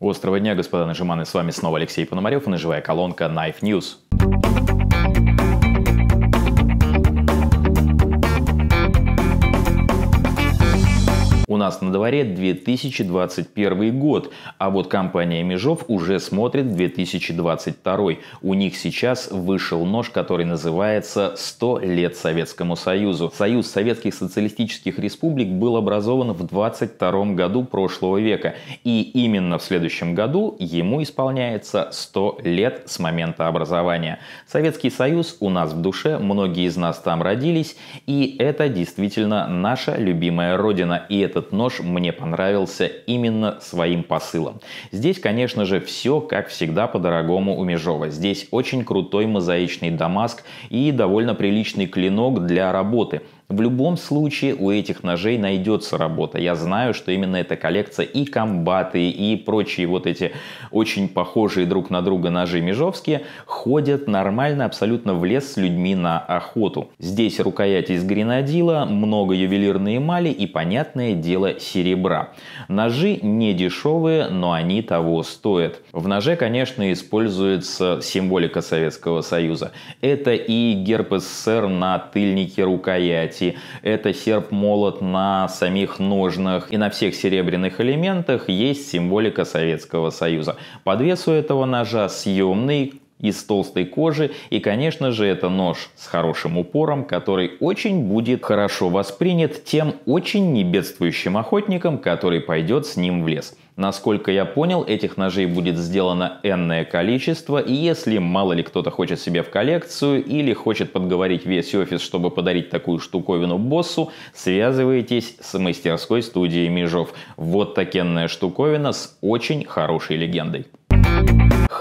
У дня, господа нажиманы, с вами снова Алексей Пономарев и наживая колонка Knife News. нас на дворе 2021 год, а вот компания Межов уже смотрит 2022. У них сейчас вышел нож, который называется «100 лет Советскому Союзу». Союз Советских Социалистических Республик был образован в 22 году прошлого века, и именно в следующем году ему исполняется 100 лет с момента образования. Советский Союз у нас в душе, многие из нас там родились, и это действительно наша любимая родина, и этот нож мне понравился именно своим посылом. Здесь, конечно же, все, как всегда, по-дорогому у Межова. Здесь очень крутой мозаичный дамаск и довольно приличный клинок для работы – в любом случае у этих ножей найдется работа. Я знаю, что именно эта коллекция и комбаты, и прочие вот эти очень похожие друг на друга ножи межовские ходят нормально абсолютно в лес с людьми на охоту. Здесь рукоять из гренадила, много ювелирной эмали и, понятное дело, серебра. Ножи не дешевые, но они того стоят. В ноже, конечно, используется символика Советского Союза. Это и герб СССР на тыльнике рукояти, рукояти. Это серп-молот на самих ножнах. И на всех серебряных элементах есть символика Советского Союза. По весу этого ножа съемный, из толстой кожи. И, конечно же, это нож с хорошим упором, который очень будет хорошо воспринят тем очень небедствующим охотником, который пойдет с ним в лес. Насколько я понял, этих ножей будет сделано энное количество, и если мало ли кто-то хочет себе в коллекцию или хочет подговорить весь офис, чтобы подарить такую штуковину боссу, связывайтесь с мастерской студией Межов. Вот такенная штуковина с очень хорошей легендой.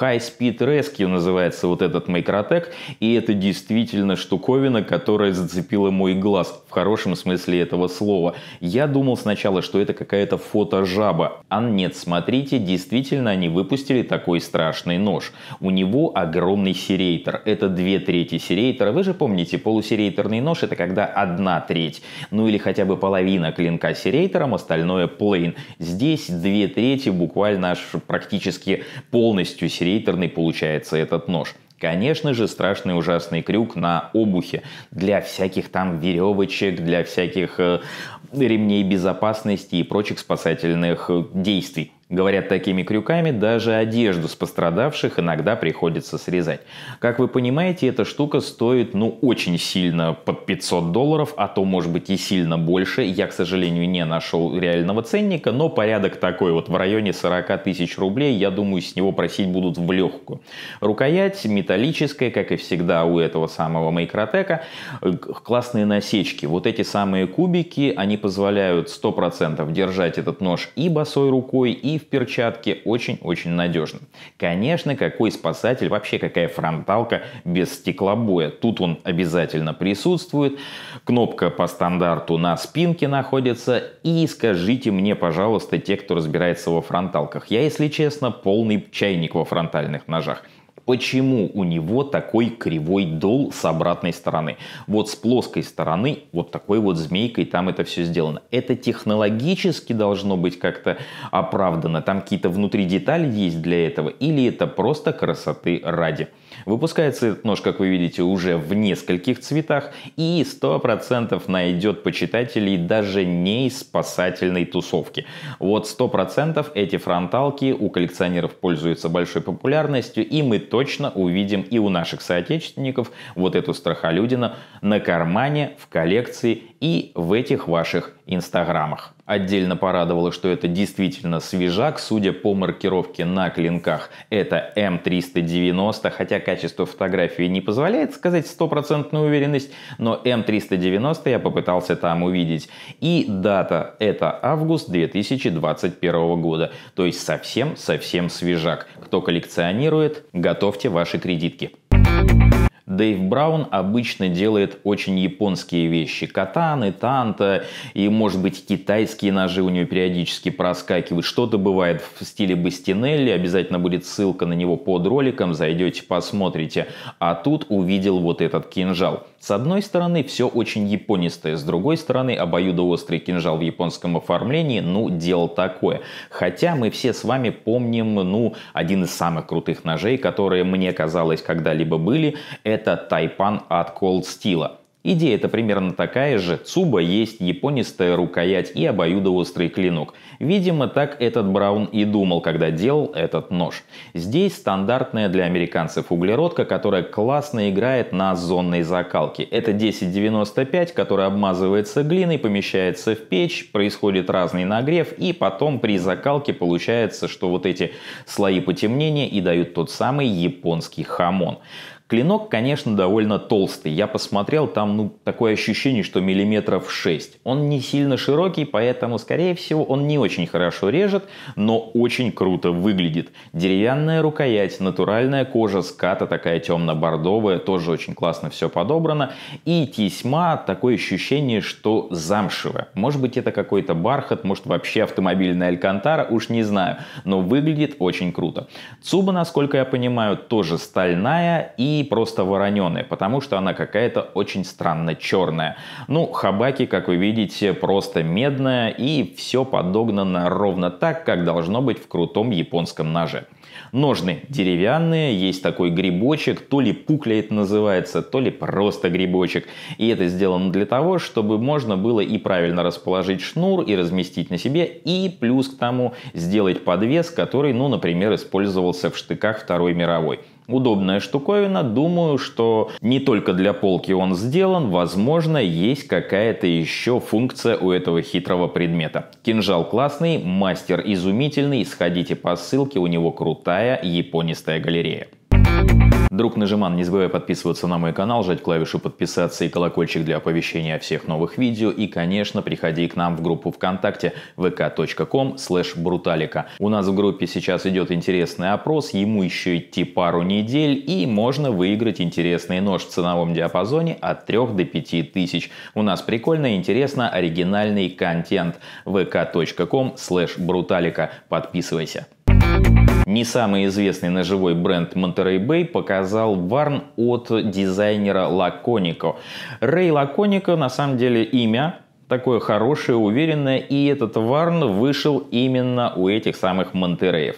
High Speed Rescue называется вот этот микротек, и это действительно штуковина, которая зацепила мой глаз в хорошем смысле этого слова. Я думал сначала, что это какая-то фотожаба. А нет, смотрите, действительно они выпустили такой страшный нож. У него огромный серейтор. Это две трети серейтора. Вы же помните, полусерейторный нож это когда одна треть, ну или хотя бы половина клинка серейтором, остальное плейн. Здесь две трети буквально аж практически полностью серейтор антисерейторный получается этот нож. Конечно же, страшный ужасный крюк на обухе для всяких там веревочек, для всяких э, ремней безопасности и прочих спасательных э, действий. Говорят, такими крюками даже одежду с пострадавших иногда приходится срезать. Как вы понимаете, эта штука стоит ну очень сильно под 500 долларов, а то может быть и сильно больше. Я, к сожалению, не нашел реального ценника, но порядок такой вот в районе 40 тысяч рублей, я думаю, с него просить будут в легкую. Рукоять металлическая, как и всегда у этого самого Майкротека. Э, классные насечки. Вот эти самые кубики, они позволяют 100% держать этот нож и босой рукой, и в перчатке очень-очень надежны. Конечно, какой спасатель, вообще какая фронталка без стеклобоя. Тут он обязательно присутствует. Кнопка по стандарту на спинке находится. И скажите мне, пожалуйста, те, кто разбирается во фронталках. Я, если честно, полный чайник во фронтальных ножах. Почему у него такой кривой дол с обратной стороны? Вот с плоской стороны, вот такой вот змейкой там это все сделано. Это технологически должно быть как-то оправдано. Там какие-то внутри детали есть для этого. Или это просто красоты ради? Выпускается этот нож, как вы видите, уже в нескольких цветах и 100% найдет почитателей даже не из спасательной тусовки. Вот 100% эти фронталки у коллекционеров пользуются большой популярностью и мы точно увидим и у наших соотечественников вот эту страхолюдину на кармане, в коллекции и в этих ваших инстаграмах. Отдельно порадовало, что это действительно свежак, судя по маркировке на клинках. Это М390, хотя качество фотографии не позволяет сказать стопроцентную уверенность, но М390 я попытался там увидеть. И дата – это август 2021 года, то есть совсем-совсем свежак. Кто коллекционирует, готовьте ваши кредитки. Дэйв Браун обычно делает очень японские вещи. Катаны, танта и, может быть, китайские ножи у него периодически проскакивают. Что-то бывает в стиле Бастинелли. Обязательно будет ссылка на него под роликом. Зайдете, посмотрите. А тут увидел вот этот кинжал. С одной стороны, все очень японистое. С другой стороны, обоюдоострый кинжал в японском оформлении, ну, дело такое. Хотя мы все с вами помним, ну, один из самых крутых ножей, которые, мне казалось, когда-либо были. Это это тайпан от Cold Steel. Идея это примерно такая же. Цуба есть японистая рукоять и обоюдоострый клинок. Видимо, так этот Браун и думал, когда делал этот нож. Здесь стандартная для американцев углеродка, которая классно играет на зонной закалке. Это 1095, которая обмазывается глиной, помещается в печь, происходит разный нагрев и потом при закалке получается, что вот эти слои потемнения и дают тот самый японский хамон. Клинок, конечно, довольно толстый. Я посмотрел, там ну, такое ощущение, что миллиметров 6. Он не сильно широкий, поэтому, скорее всего, он не очень хорошо режет, но очень круто выглядит. Деревянная рукоять, натуральная кожа, ската такая темно-бордовая, тоже очень классно все подобрано. И тесьма, такое ощущение, что замшевая. Может быть, это какой-то бархат, может, вообще автомобильная Алькантара, уж не знаю. Но выглядит очень круто. Цуба, насколько я понимаю, тоже стальная и и просто вороненая, потому что она какая-то очень странно черная. Ну, хабаки, как вы видите, просто медная и все подогнано ровно так, как должно быть в крутом японском ноже. Ножны деревянные, есть такой грибочек, то ли пукля это называется, то ли просто грибочек. И это сделано для того, чтобы можно было и правильно расположить шнур и разместить на себе, и плюс к тому сделать подвес, который, ну, например, использовался в штыках Второй мировой. Удобная штуковина, думаю, что не только для полки он сделан, возможно, есть какая-то еще функция у этого хитрого предмета. Кинжал классный, мастер изумительный, сходите по ссылке, у него крутая японистая галерея. Друг Нажиман, не забывай подписываться на мой канал, жать клавишу подписаться и колокольчик для оповещения о всех новых видео. И, конечно, приходи к нам в группу ВКонтакте vk.com brutalika У нас в группе сейчас идет интересный опрос, ему еще идти пару недель и можно выиграть интересный нож в ценовом диапазоне от 3 до 5 тысяч. У нас прикольно, и интересно, оригинальный контент vk.com brutalika Подписывайся. Не самый известный ножевой бренд Monterey Bay показал варн от дизайнера Лаконико. Рэй Лаконико на самом деле имя, такое хорошее, уверенное, и этот варн вышел именно у этих самых Монтереев.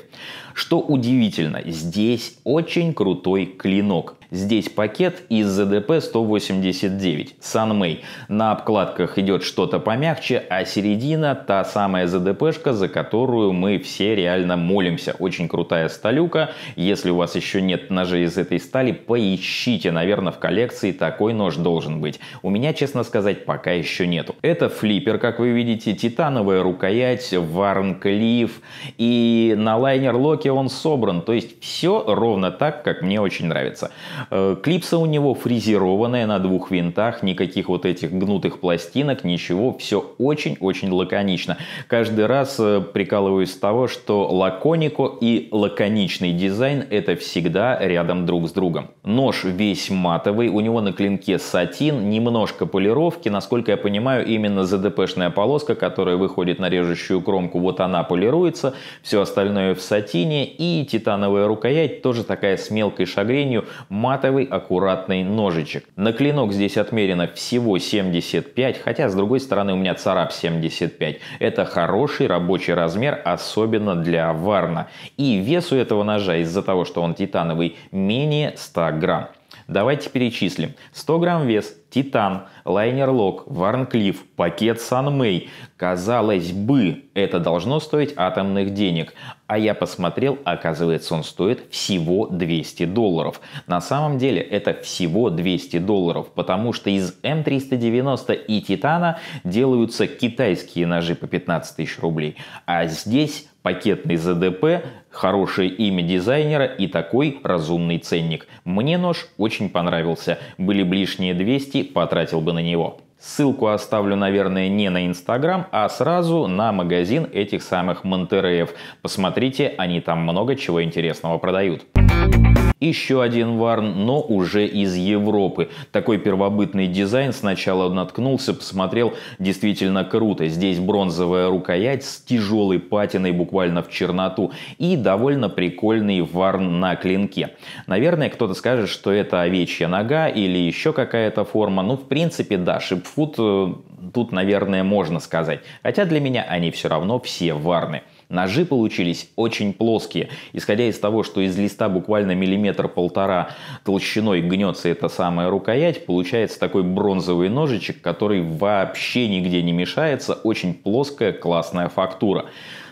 Что удивительно, здесь очень крутой клинок. Здесь пакет из ZDP-189 Sunmay. На обкладках идет что-то помягче, а середина та самая ZDP-шка, за которую мы все реально молимся. Очень крутая сталюка. Если у вас еще нет ножей из этой стали, поищите. Наверное, в коллекции такой нож должен быть. У меня, честно сказать, пока еще нету. Это флиппер, как вы видите, титановая рукоять, варнклиф. И на лайнер-локе он собран. То есть все ровно так, как мне очень нравится. Э, Клипса у него фрезерованная на двух винтах, никаких вот этих гнутых пластинок, ничего, все очень-очень лаконично. Каждый раз э, прикалываюсь с того, что лаконико и лаконичный дизайн это всегда рядом друг с другом. Нож весь матовый, у него на клинке сатин, немножко полировки, насколько я понимаю, именно шная полоска, которая выходит на режущую кромку, вот она полируется, все остальное в сатине и титановая рукоять тоже такая с мелкой шагренью, матовая матовый аккуратный ножичек. На клинок здесь отмерено всего 75, хотя с другой стороны у меня царап 75. Это хороший рабочий размер, особенно для варна. И вес у этого ножа из-за того, что он титановый, менее 100 грамм. Давайте перечислим. 100 грамм вес, Титан, Лайнер Лок, Варнклифф, пакет Санмей. Казалось бы, это должно стоить атомных денег. А я посмотрел, оказывается, он стоит всего 200 долларов. На самом деле это всего 200 долларов, потому что из М390 и Титана делаются китайские ножи по 15 тысяч рублей. А здесь пакетный ЗДП, хорошее имя дизайнера и такой разумный ценник. Мне нож очень понравился. Были бы лишние 200, потратил бы на него. Ссылку оставлю, наверное, не на Инстаграм, а сразу на магазин этих самых Монтереев. Посмотрите, они там много чего интересного продают. Thank you еще один варн, но уже из Европы. Такой первобытный дизайн сначала наткнулся, посмотрел, действительно круто. Здесь бронзовая рукоять с тяжелой патиной буквально в черноту и довольно прикольный варн на клинке. Наверное, кто-то скажет, что это овечья нога или еще какая-то форма. Ну, в принципе, да, шипфут э, тут, наверное, можно сказать. Хотя для меня они все равно все варны. Ножи получились очень плоские. Исходя из того, что из листа буквально миллиметр-полтора толщиной гнется эта самая рукоять, получается такой бронзовый ножичек, который вообще нигде не мешается. Очень плоская классная фактура.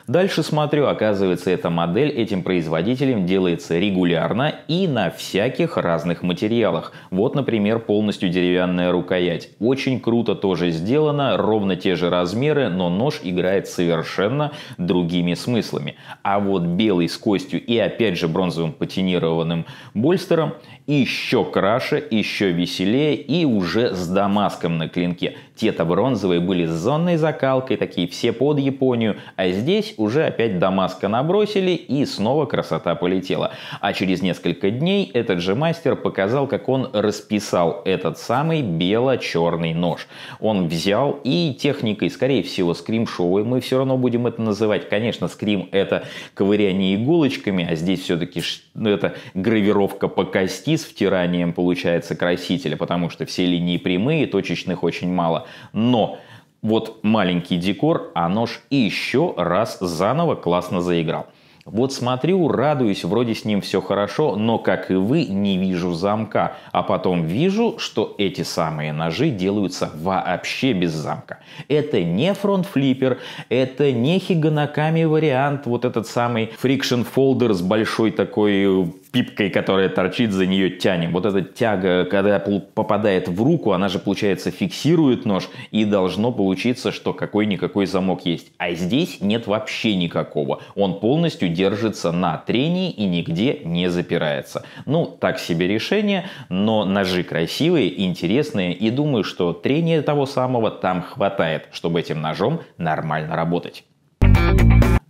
Дальше смотрю, оказывается, эта модель этим производителем делается регулярно и на всяких разных материалах. Вот, например, полностью деревянная рукоять. Очень круто тоже сделано, ровно те же размеры, но нож играет совершенно другими смыслами. А вот белый с костью и опять же бронзовым патинированным больстером еще краше, еще веселее и уже с дамаском на клинке. Те-то бронзовые были с зонной закалкой, такие все под Японию, а здесь вернулись, уже опять Дамаска набросили и снова красота полетела. А через несколько дней этот же мастер показал, как он расписал этот самый бело-черный нож. Он взял и техникой, скорее всего, скримшовой, мы все равно будем это называть. Конечно, скрим это ковыряние иголочками, а здесь все-таки ну, это гравировка по кости с втиранием получается красителя, потому что все линии прямые, точечных очень мало. Но вот маленький декор, а нож еще раз заново классно заиграл. Вот смотрю, радуюсь, вроде с ним все хорошо, но, как и вы, не вижу замка. А потом вижу, что эти самые ножи делаются вообще без замка. Это не фронт-флиппер, это не хиганаками вариант, вот этот самый фрикшн-фолдер с большой такой э, пипкой, которая торчит, за нее тянем. Вот эта тяга, когда попадает в руку, она же, получается, фиксирует нож, и должно получиться, что какой-никакой замок есть. А здесь нет вообще никакого. Он полностью держится на трении и нигде не запирается. Ну, так себе решение, но ножи красивые, интересные, и думаю, что трения того самого там хватает, чтобы этим ножом нормально работать.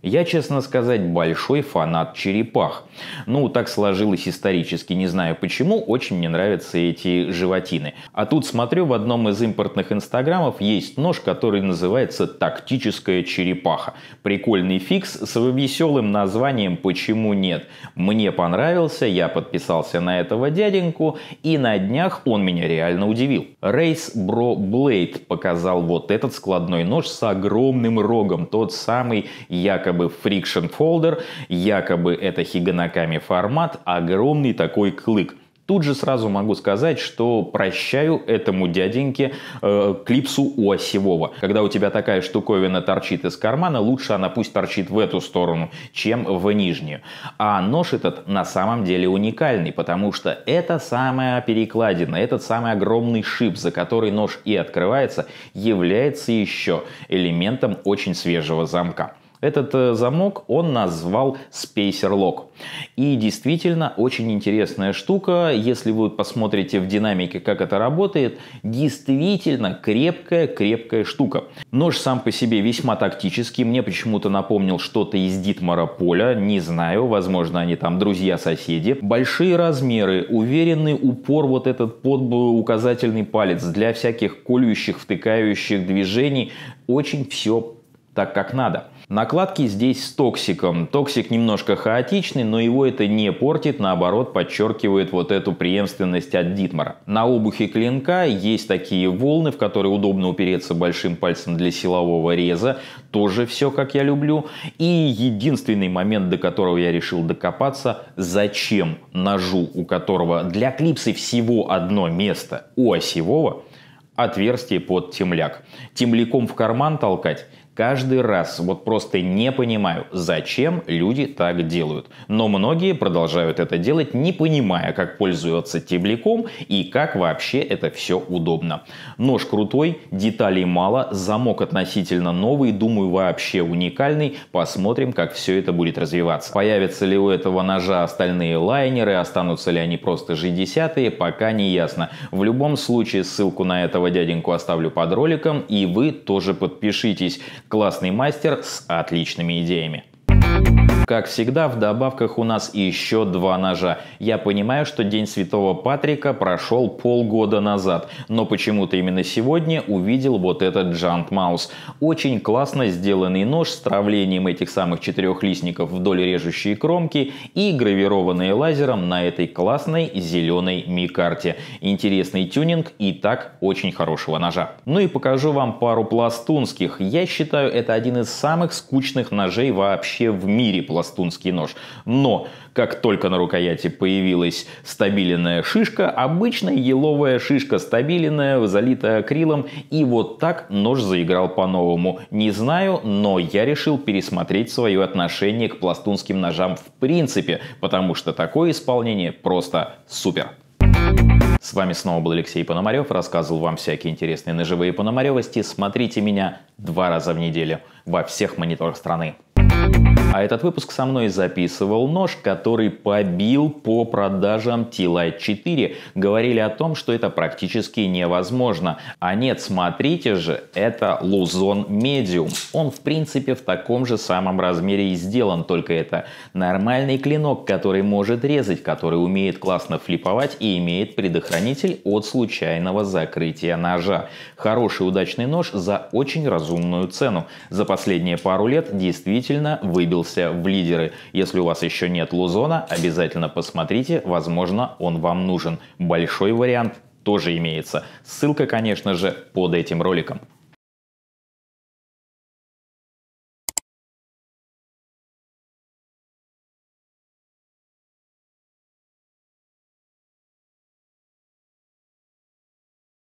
Я, честно сказать, большой фанат черепах. Ну, так сложилось исторически, не знаю почему, очень мне нравятся эти животины. А тут смотрю, в одном из импортных инстаграмов есть нож, который называется «Тактическая черепаха». Прикольный фикс с веселым названием «Почему нет?». Мне понравился, я подписался на этого дяденьку, и на днях он меня реально удивил. Race Bro Blade показал вот этот складной нож с огромным рогом, тот самый якобы якобы Friction Folder, якобы это Хиганаками формат, огромный такой клык. Тут же сразу могу сказать, что прощаю этому дяденьке э, клипсу у осевого. Когда у тебя такая штуковина торчит из кармана, лучше она пусть торчит в эту сторону, чем в нижнюю. А нож этот на самом деле уникальный, потому что это самая перекладина, этот самый огромный шип, за который нож и открывается, является еще элементом очень свежего замка. Этот э, замок он назвал Spacer Lock. И действительно, очень интересная штука. Если вы посмотрите в динамике, как это работает, действительно крепкая-крепкая штука. Нож сам по себе весьма тактический. Мне почему-то напомнил что-то из Дитмара Поля. Не знаю, возможно, они там друзья-соседи. Большие размеры, уверенный упор, вот этот под указательный палец для всяких колющих, втыкающих движений. Очень все так, как надо. Накладки здесь с токсиком. Токсик немножко хаотичный, но его это не портит, наоборот подчеркивает вот эту преемственность от Дитмара. На обухе клинка есть такие волны, в которые удобно упереться большим пальцем для силового реза. Тоже все, как я люблю. И единственный момент, до которого я решил докопаться, зачем ножу, у которого для клипсы всего одно место, у осевого, отверстие под темляк. Темляком в карман толкать – Каждый раз вот просто не понимаю, зачем люди так делают. Но многие продолжают это делать, не понимая, как пользоваться тебляком и как вообще это все удобно. Нож крутой, деталей мало, замок относительно новый, думаю, вообще уникальный. Посмотрим, как все это будет развиваться. Появятся ли у этого ножа остальные лайнеры, останутся ли они просто g десятые, пока не ясно. В любом случае, ссылку на этого дяденьку оставлю под роликом, и вы тоже подпишитесь. Классный мастер с отличными идеями. Как всегда, в добавках у нас еще два ножа. Я понимаю, что День Святого Патрика прошел полгода назад, но почему-то именно сегодня увидел вот этот Джант Маус. Очень классно сделанный нож с травлением этих самых четырехлистников вдоль режущей кромки и гравированные лазером на этой классной зеленой микарте. Интересный тюнинг и так очень хорошего ножа. Ну и покажу вам пару пластунских. Я считаю, это один из самых скучных ножей вообще в мире пластунский нож. Но как только на рукояти появилась стабиленная шишка, обычная еловая шишка стабиленная, залитая акрилом, и вот так нож заиграл по-новому. Не знаю, но я решил пересмотреть свое отношение к пластунским ножам в принципе, потому что такое исполнение просто супер. С вами снова был Алексей Пономарев, рассказывал вам всякие интересные ножевые пономаревости. Смотрите меня два раза в неделю во всех мониторах страны. А этот выпуск со мной записывал нож, который побил по продажам T-Lite 4. Говорили о том, что это практически невозможно. А нет, смотрите же, это Luzon Medium. Он в принципе в таком же самом размере и сделан, только это нормальный клинок, который может резать, который умеет классно флиповать и имеет предохранитель от случайного закрытия ножа. Хороший удачный нож за очень разумную цену. За последние пару лет действительно выбил превратился в лидеры. Если у вас еще нет Лузона, обязательно посмотрите, возможно, он вам нужен. Большой вариант тоже имеется. Ссылка, конечно же, под этим роликом.